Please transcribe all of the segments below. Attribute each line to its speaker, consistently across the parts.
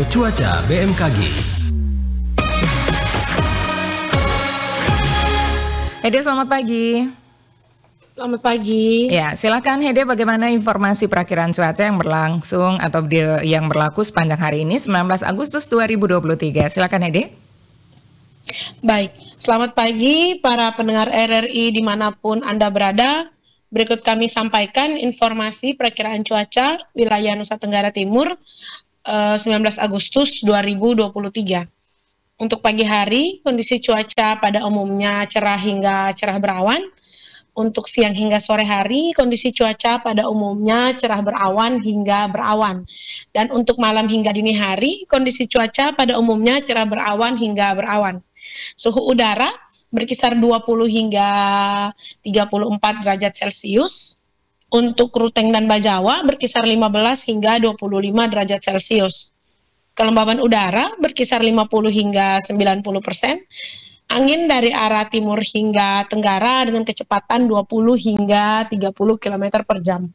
Speaker 1: Info Cuaca BMKG.
Speaker 2: Hede, selamat pagi. Selamat pagi. Ya, silakan Hede bagaimana informasi perakhiran cuaca yang berlangsung atau yang berlaku sepanjang hari ini 19 Agustus 2023. Silakan Hede.
Speaker 1: Baik, selamat pagi para pendengar RRI dimanapun Anda berada. Berikut kami sampaikan informasi perkiraan cuaca wilayah Nusa Tenggara Timur 19 eh, Agustus 2023. Untuk pagi hari, kondisi cuaca pada umumnya cerah hingga cerah berawan. Untuk siang hingga sore hari, kondisi cuaca pada umumnya cerah berawan hingga berawan. Dan untuk malam hingga dini hari, kondisi cuaca pada umumnya cerah berawan hingga berawan. Suhu udara berkisar 20 hingga 34 derajat Celcius. Untuk Ruteng dan Bajawa berkisar 15 hingga 25 derajat Celcius. Kelembaban udara berkisar 50 hingga 90 persen. Angin dari arah timur hingga tenggara dengan kecepatan 20 hingga 30 km per jam.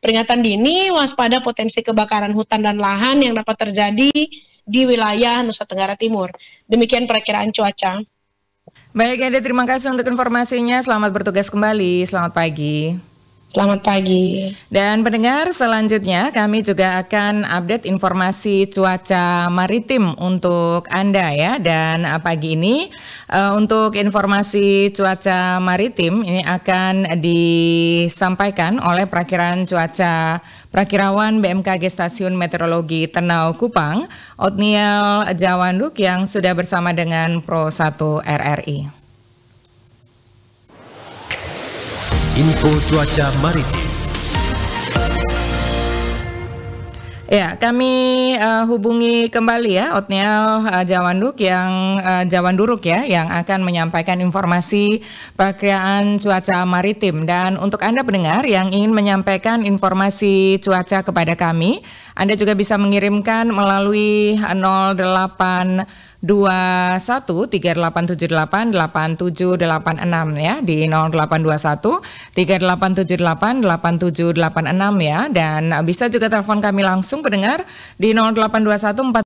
Speaker 1: Peringatan dini, waspada potensi kebakaran hutan dan lahan yang dapat terjadi di wilayah Nusa Tenggara Timur. Demikian perkiraan cuaca. Baik, Ede, terima kasih untuk informasinya. Selamat bertugas
Speaker 2: kembali. Selamat pagi. Selamat pagi. Dan pendengar selanjutnya kami juga akan update informasi cuaca maritim untuk Anda ya. Dan uh, pagi ini uh, untuk informasi cuaca maritim ini akan disampaikan oleh perakiran cuaca Prakirawan BMKG Stasiun Meteorologi Tenau Kupang, Otniel Jawanduk yang sudah bersama dengan Pro 1 RRI.
Speaker 1: Info Cuaca Maritim
Speaker 2: Ya, kami uh, hubungi kembali ya Otniel uh, Jawanduk yang uh, eh, Jawanduruk ya yang akan menyampaikan informasi perkiraan cuaca maritim dan untuk Anda pendengar yang ingin menyampaikan informasi cuaca kepada kami anda juga bisa mengirimkan melalui 08 eh, enam ya di 0821 3878 8786 ya dan eh, bisa juga telepon kami langsung pendengar di 0821